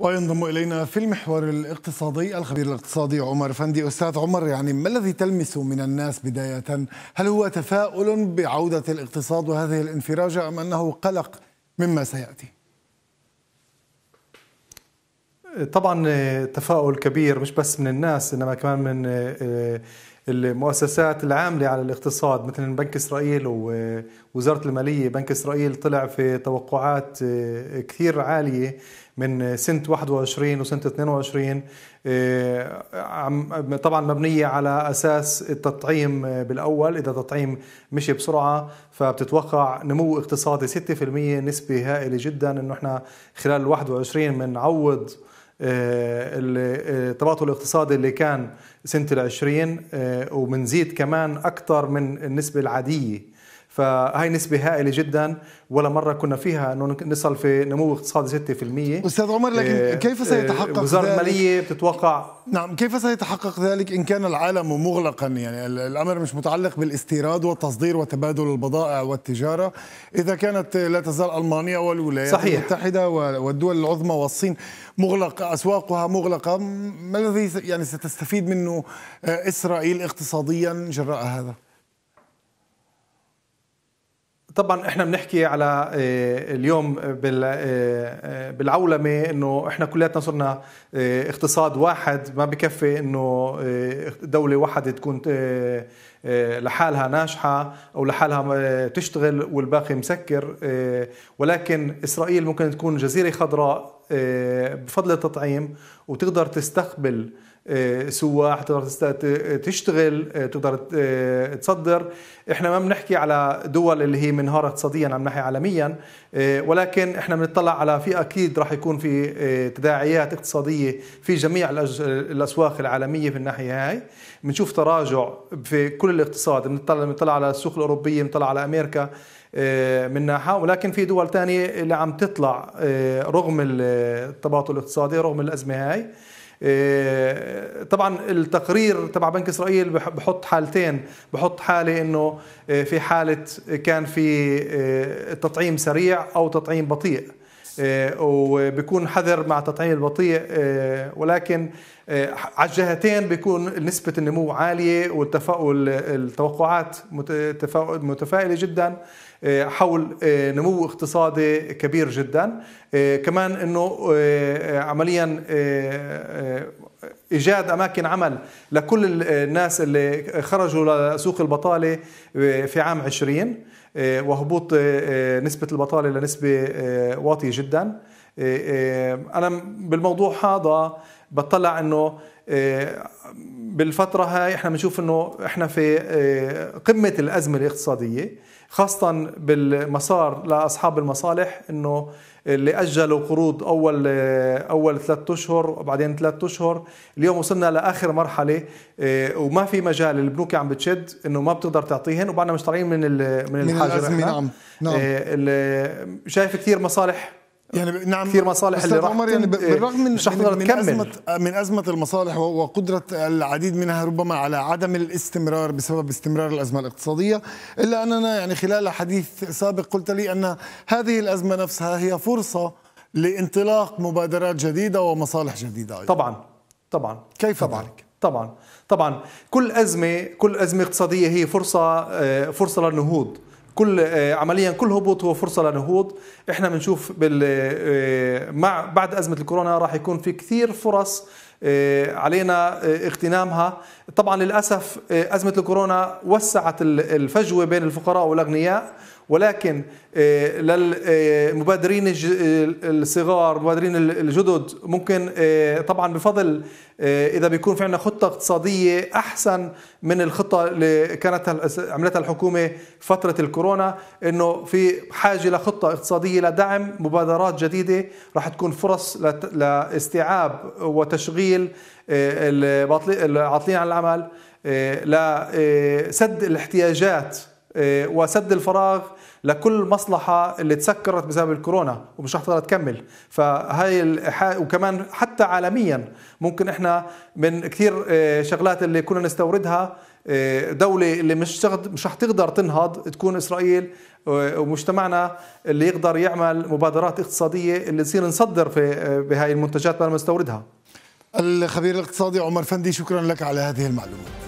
وينضم الينا في المحور الاقتصادي الخبير الاقتصادي عمر فندي استاذ عمر يعني ما الذي تلمسه من الناس بدايه هل هو تفاؤل بعوده الاقتصاد وهذه الانفراجه ام انه قلق مما سياتي طبعا تفاؤل كبير مش بس من الناس انما كمان من آه، المؤسسات العاملة على الاقتصاد مثل بنك إسرائيل ووزارة المالية بنك إسرائيل طلع في توقعات آه، كثير عالية من سنة 21 وسنة 22 آه، طبعا مبنية على أساس التطعيم آه، بالأول إذا تطعيم مشي بسرعة فبتتوقع نمو اقتصادي 6% نسبة هائلة جدا إنه إحنا خلال 21 بنعوض آه، التباطؤ آه، الاقتصادي اللي كان سنة العشرين آه، ومنزيد كمان أكثر من النسبة العادية فهي نسبة هائلة جدا ولا مرة كنا فيها أنه نصل في نمو اقتصادي 6% أستاذ عمر لكن آه، كيف سيتحقق آه، وزارة ذلك؟ المالية بتتوقع نعم كيف سيتحقق ذلك إن كان العالم مغلقا يعني الأمر مش متعلق بالاستيراد والتصدير وتبادل البضائع والتجارة إذا كانت لا تزال ألمانيا والولايات صحيح. المتحدة والدول العظمى والصين مغلقة أسواقها مغلقة ما الذي يعني ستستفيد منه آه، إسرائيل اقتصاديا جراء هذا؟ طبعا احنا بنحكي على آه، اليوم آه، آه، بالعولمه انه احنا كلياتنا صرنا اقتصاد واحد ما بكفي انه دوله واحده تكون لحالها ناجحه او لحالها تشتغل والباقي مسكر ولكن اسرائيل ممكن تكون جزيره خضراء بفضل التطعيم وتقدر تستقبل سواح تقدر تشتغل آه، تقدر آه، تصدر احنا ما بنحكي على دول اللي هي منهارة اقتصاديا عم نحكي عالميا آه، ولكن احنا بنطلع على في اكيد راح يكون في تداعيات اقتصادية في جميع الاسواق العالمية في الناحية هاي بنشوف تراجع في كل الاقتصاد بنطلع بنطلع على السوق الاوروبية بنطلع على امريكا من ناحية ولكن في دول تانية اللي عم تطلع رغم التباطؤ الاقتصادي رغم الأزمة هاي إيه، طبعا التقرير تبع بنك اسرائيل بحط حالتين بحط حاله انه إيه، في حاله كان في إيه، تطعيم سريع او تطعيم بطيء آه، وبيكون حذر مع تطعيم البطيء آه، ولكن آه، على الجهتين بيكون نسبة النمو عالية والتفاؤل التوقعات متفائلة جدا حول نمو اقتصادي كبير جدا كمان انه عمليا ايجاد اماكن عمل لكل الناس اللي خرجوا لسوق البطاله آه، في عام 20 آه، وهبوط آه، نسبه البطاله لنسبه واطيه جدا انا بالموضوع هذا بطلع انه آه، بالفترة هاي احنا بنشوف انه احنا في آه، قمة الأزمة الاقتصادية خاصة بالمسار لأصحاب المصالح انه اللي أجلوا قروض أول آه، أول ثلاثة أشهر وبعدين ثلاثة أشهر اليوم وصلنا لآخر مرحلة وما في مجال البنوك عم بتشد انه ما بتقدر تعطيهن وبعدنا مش طالعين من من الحاجة من الأزمة نعم نعم شايف كثير مصالح يعني نعم كثير مصالح اللي راح عمر يعني إيه، بالرغم من مش من, من ازمه من ازمه المصالح وقدره العديد منها ربما على عدم الاستمرار بسبب استمرار الازمه الاقتصاديه الا اننا يعني خلال حديث سابق قلت لي ان هذه الازمه نفسها هي فرصه لانطلاق مبادرات جديده ومصالح جديده أيضا. طبعا طبعا كيف طبعا ذلك؟ طبعا طبعا كل ازمه كل ازمه اقتصاديه هي فرصه آه، فرصه للنهوض كل آه، عمليا كل هبوط هو فرصه لنهوض احنا بنشوف بال آه، مع بعد ازمه الكورونا راح يكون في كثير فرص آه، علينا اغتنامها طبعا للاسف ازمه الكورونا وسعت الفجوه بين الفقراء والاغنياء ولكن آه، للمبادرين آه، الصغار مبادرين الجدد ممكن آه، طبعا بفضل اذا بيكون في عندنا خطه اقتصاديه احسن من الخطه اللي كانت عملتها الحكومه فتره الكورونا انه في حاجه لخطه اقتصاديه لدعم مبادرات جديده راح تكون فرص لاستيعاب وتشغيل العاطلين عن العمل لسد الاحتياجات وسد الفراغ لكل مصلحه اللي تسكرت بسبب الكورونا ومش رح تقدر تكمل فهي وكمان حتى عالميا ممكن احنا من كثير آه، شغلات اللي كنا نستوردها آه، دولة اللي مش مش رح تقدر تنهض تكون إسرائيل آه، ومجتمعنا اللي يقدر يعمل مبادرات اقتصادية اللي نصير نصدر في بهاي المنتجات بدل ما نستوردها الخبير الاقتصادي عمر فندي شكرا لك على هذه المعلومات